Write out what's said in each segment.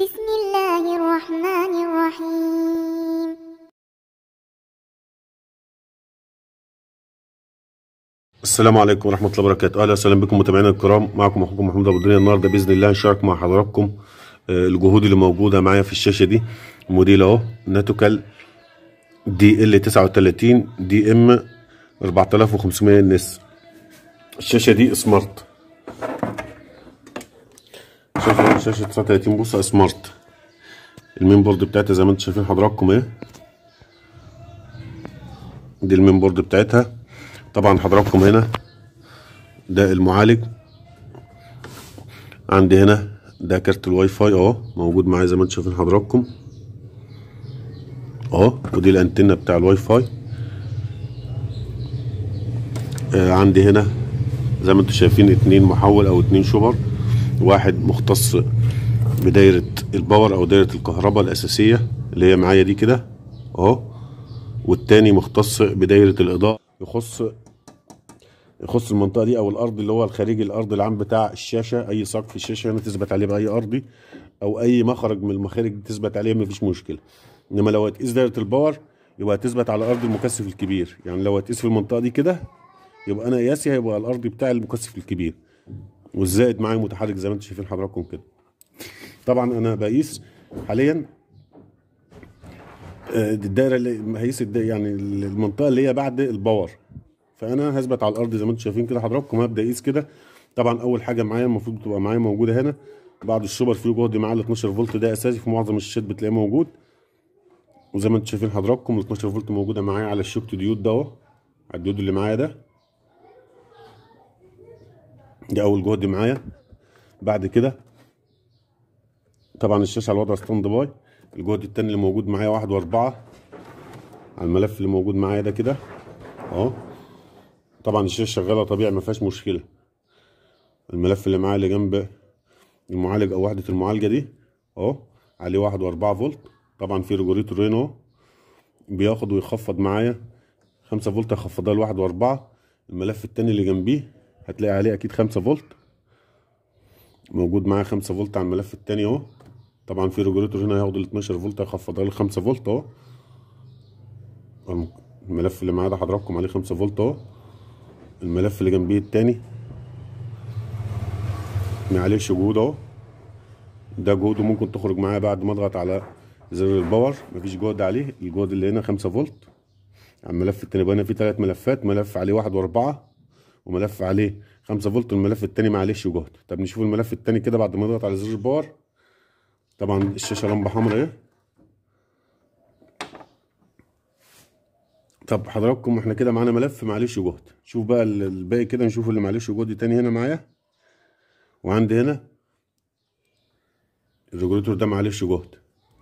بسم الله الرحمن الرحيم السلام عليكم ورحمة الله وبركاته أهلا وسهلا بكم متابعينا الكرام معكم أخوكم محمود أبو الدنيا النهاردة بإذن الله هنشارك مع حضراتكم آه، الجهود اللي موجودة معايا في الشاشة دي موديل أهو ناتوكال دي ال 39 دي ام 4500 نس الشاشة دي سمارت شايفين شاشه 39 بوصه سمارت المين بورد بتاعتها زي ما انتم شايفين حضراتكم ايه دي المين بورد بتاعتها طبعا حضراتكم هنا ده المعالج عندي هنا ده كارت الواي فاي اهو موجود معايا زي ما انتم شايفين حضراتكم اهو ودي الانتنه بتاع الواي فاي آه عندي هنا زي ما انتم شايفين اتنين محول او اتنين شوبر واحد مختص بدايرة الباور او دايرة الكهرباء الاساسية اللي هي معايا دي كده اهو والتاني مختص بدايرة الاضاءة يخص يخص المنطقة دي او الارض اللي هو الخارجي الارض العام بتاع الشاشة اي سقف الشاشة هنا تثبت عليه باي ارضي او اي مخرج من المخارج تثبت عليه مفيش مشكلة انما لو هتقيس دايرة الباور يبقى هتثبت على ارض المكثف الكبير يعني لو هتقيس في المنطقة دي كده يبقى انا قياسي هيبقى الأرض بتاع المكثف الكبير والزائد معايا متحرك زي ما انتم شايفين حضراتكم كده طبعا انا بقيس حاليا آه، الدايره اللي هيس يعني المنطقه اللي هي بعد الباور فانا هثبت على الارض زي ما انتم شايفين كده حضراتكم هبدا اقيس كده طبعا اول حاجه معايا المفروض تبقى معايا موجوده هنا بعد السوبر فيو جهد معايا ال 12 فولت ده اساسي في معظم الشات بتلاقيه موجود وزي ما انتم شايفين حضراتكم ال 12 فولت موجوده معايا على الشوكت ديود ده على الديود اللي معايا ده ده اول جهد معايا بعد كده طبعا الشاشه على وضع ستاند باي الجهد التاني اللي موجود معايا واحد واربعة على الملف اللي موجود معايا ده كده اهو طبعا الشاشه شغاله طبيعي ما فيهاش مشكله الملف اللي معايا اللي جنب المعالج او وحده المعالجه دي اهو عليه واحد واربعة فولت طبعا في ريجوريتور هنا اهو بياخد ويخفض معايا خمسة فولت هخفضها لواحد واربعة الملف التاني اللي جنبيه هتلاقي عليه اكيد 5 فولت موجود معاه 5 فولت على الملف التاني اهو طبعا في ريجوليتور هنا هياخد ال 12 فولت هيخفضها ل 5 فولت اهو الملف اللي معاه ده حضراتكم عليه 5 فولت اهو الملف اللي جنبيه التاني ما عليهش جهود اهو ده جهوده ممكن تخرج معاه بعد ما اضغط على زر الباور مفيش جهد عليه الجهد اللي هنا 5 فولت على الملف التاني بقى هنا فيه تلات ملفات ملف عليه واحد واربعة وملف عليه 5 فولت والملف التاني معلش وجهد طب نشوف الملف التاني كده بعد ما نضغط على زر الباور طبعا الشاشه لمبه حمراء اهي طب حضراتكم احنا كده معانا ملف معلش وجهد شوف بقى الباقي كده نشوف اللي معلش وجهد تاني هنا معايا وعندي هنا الريجوليتور ده معلش جهد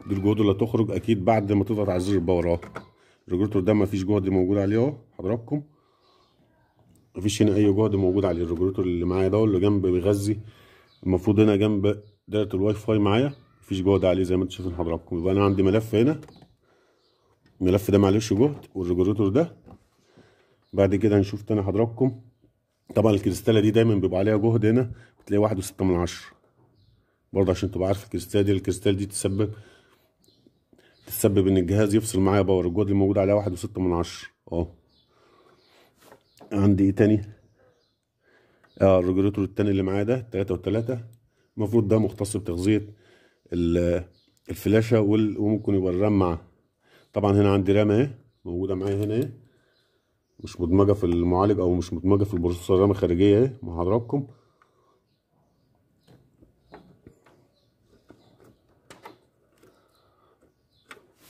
دي الجهود اللي هتخرج اكيد بعد ما تضغط على زر الباور اهو الريجوليتور ده مفيش جهد موجود عليه اهو حضراتكم مفيش هنا اي جهد موجود على الريجوليتور اللي معايا ده اللي جنب بيغذي المفروض هنا جنب دايره الواي فاي معايا مفيش جهد عليه زي ما انتم شايفين حضراتكم يبقى انا عندي ملف هنا الملف ده معلش جهد والريجوليتور ده بعد كده هنشوف تاني حضراتكم طبعا الكريستاله دي دايما بيبقى عليها جهد هنا بتلاقي واحد وستة من عشرة برضه عشان تبقى عارف الكريستال دي الكريستال دي تسبب تسبب ان الجهاز يفصل معايا باور الجهد اللي موجود عليها واحد وستة من عشرة اه عندي ايه تاني اه الرجوليتور التاني اللي معايا ده تلاتة وتلاتة المفروض ده مختص بتغذية الفلاشة وممكن يبقى الرام معاه طبعا هنا عندي رام اهي موجودة معايا هنا اهي مش مدمجة في المعالج او مش مدمجة في البروسيسور الرام خارجية اهي مع حضراتكم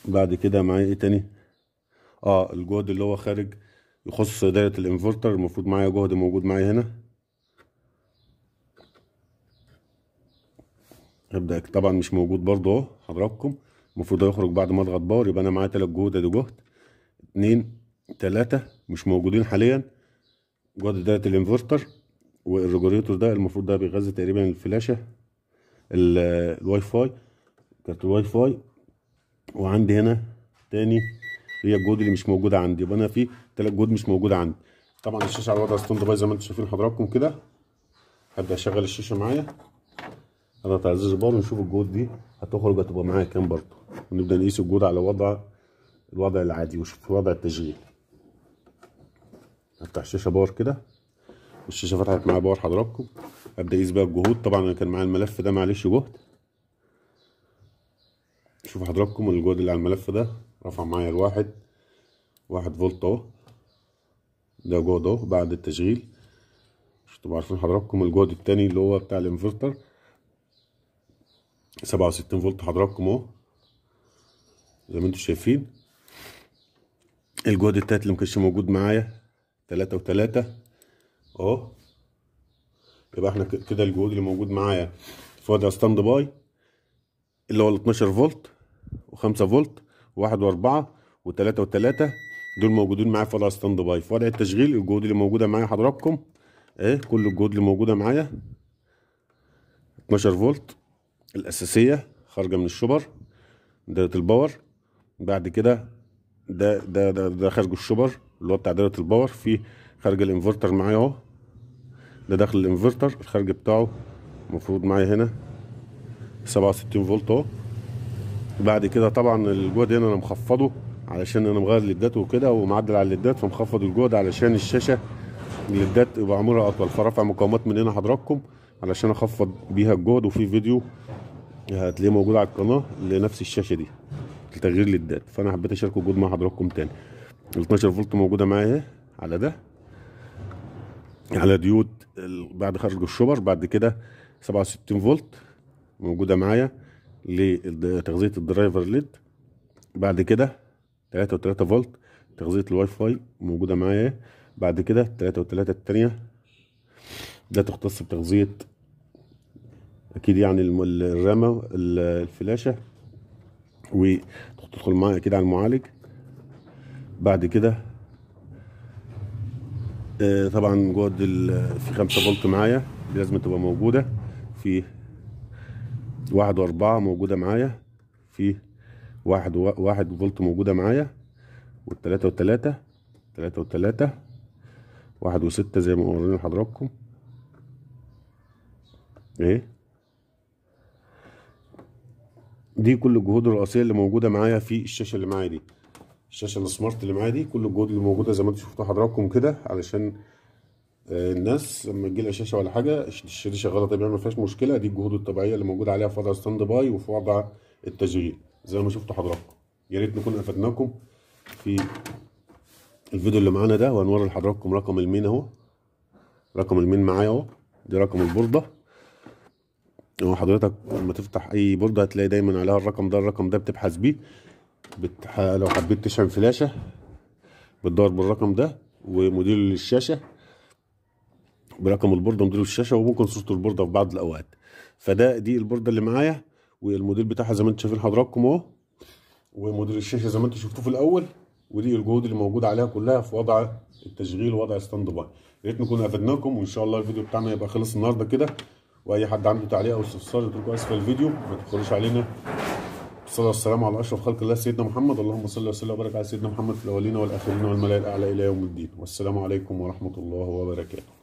بعد كده معايا ايه تاني اه الجهد اللي هو خارج يخص دايرة الانفرتر المفروض معايا جهد موجود معايا هنا هبدأ طبعا مش موجود برضه اهو حضراتكم المفروض هيخرج بعد ما اضغط باور يبقى انا معايا تلات جهود ادي جهد اتنين تلاتة مش موجودين حاليا جهد دايرة الانفرتر والريجوريتور ده المفروض ده بيغذي تقريبا الفلاشة الواي فاي كارت الواي فاي وعندي هنا تاني هي الجهود اللي مش موجوده عندي يبقى انا في ثلاث جهود مش موجوده عندي طبعا الشاشه على وضع ستاند باي زي ما انتم شايفين حضراتكم كده هبدا اشغل الشاشه معايا اضغط على زر بار ونشوف الجهود دي هتخرج هتبقى معايا كام برضه ونبدا نقيس الجهود على وضع الوضع العادي وشوف وضع التشغيل افتح الشاشه باور كده والشاشه فتحت معايا باور حضراتكم ابدا اقيس بقى الجهود طبعا انا كان معايا الملف ده معلش جهد شوفوا حضراتكم الجهد اللي على الملف ده رفع معايا الواحد واحد فولت اهو ده جود اهو بعد التشغيل شفتوا تبقوا عارفين حضراتكم الجود التاني اللي هو بتاع الانفرتر سبعة وستين فولت حضراتكم اهو زي ما انتوا شايفين الجود التالت اللي مكانش موجود معايا تلاتة وتلاتة اهو يبقى احنا كده الجهود اللي موجود معايا في وضع ستاند باي اللي هو ال 12 فولت و5 فولت واحد واربعة وتلاتة وتلاتة دول موجودين معايا في وضع ستاند باي في وضع التشغيل الجهود اللي موجودة معايا حضراتكم اهي كل الجهود اللي موجودة معايا اتناشر فولت الأساسية خارجة من الشبر دايرة الباور بعد كده ده ده ده, ده خارج الشبر اللي هو بتاع دايرة الباور في خارج الانفرتر معايا اهو ده داخل الانفرتر الخارج بتاعه المفروض معايا هنا سبعة وستين فولت اهو بعد كده طبعا الجهد هنا انا مخفضه علشان انا مغير الليدات وكده ومعدل على الليدات فمخفض الجهد علشان الشاشه الليدات يبقى عمرها اطول فرفع مقاومات من هنا حضراتكم علشان اخفض بيها الجهد وفي فيديو هتلاقيه موجود على القناه لنفس الشاشه دي لتغيير الليدات فانا حبيت اشاركه الجهد مع حضراتكم تاني ال 12 فولت موجوده معايا على ده على ديود بعد خرج الشوبر بعد كده 67 فولت موجوده معايا لتغذيه الدرايفر ليد بعد كده 3 و3 فولت تغذيه الواي فاي موجوده معايا بعد كده 3 و3 التانيه ده تختص بتغذيه اكيد يعني الرامه الفلاشه وتدخل معايا اكيد على المعالج بعد كده آه، طبعا جوه في 5 فولت معايا لازم تبقى موجوده في واحد واربعة موجودة معايا في واحد واحد فولت موجودة معايا والتلاتة والتلاتة تلاتة والتلاتة واحد وستة زي ما قلنا لحضراتكم ايه دي كل الجهود الرئيسية اللي موجودة معايا في الشاشة اللي معايا دي الشاشة السمارت اللي معايا دي كل الجهود اللي موجودة زي ما انتم شفتوا حضراتكم كده علشان الناس لما تجي لها شاشه ولا حاجه الشاشه شغاله طبيعي ما فيهاش مشكله دي الجهود الطبيعيه اللي موجوده عليها في وضع ستاند باي وفي وضع التشغيل زي ما شفتوا حضراتكم يا ريت نكون افدناكم في الفيديو اللي معانا ده وهنوري لحضراتكم رقم المين اهو رقم المين معايا اهو دي رقم البورده هو حضرتك لما تفتح اي بورده هتلاقي دايما عليها الرقم ده الرقم ده بتبحث بيه بتح... لو حبيت تشحن فلاشه بتدور بالرقم ده وموديل الشاشه برقم البورده موديل الشاشه وممكن صوره البورده في بعض الاوقات فده دي البورده اللي معايا والموديل بتاعها زي ما انتم شايفين حضراتكم اهو وموديل الشاشه زي ما انتم شفتوه في الاول ودي الجهود اللي موجوده عليها كلها في وضع التشغيل ووضع ستاند باي يا ريت نكون افدناكم وان شاء الله الفيديو بتاعنا يبقى خلص النهارده كده واي حد عنده تعليق او استفسار اتركوا اسفل الفيديو ما تدخلوش علينا الصلاه والسلام على اشرف خلق الله سيدنا محمد اللهم صل وسلم وبارك على سيدنا محمد في الاولين والاخرين والملائكه الاعلى الى يوم الدين والسلام عليكم ورحمه الله وبركاته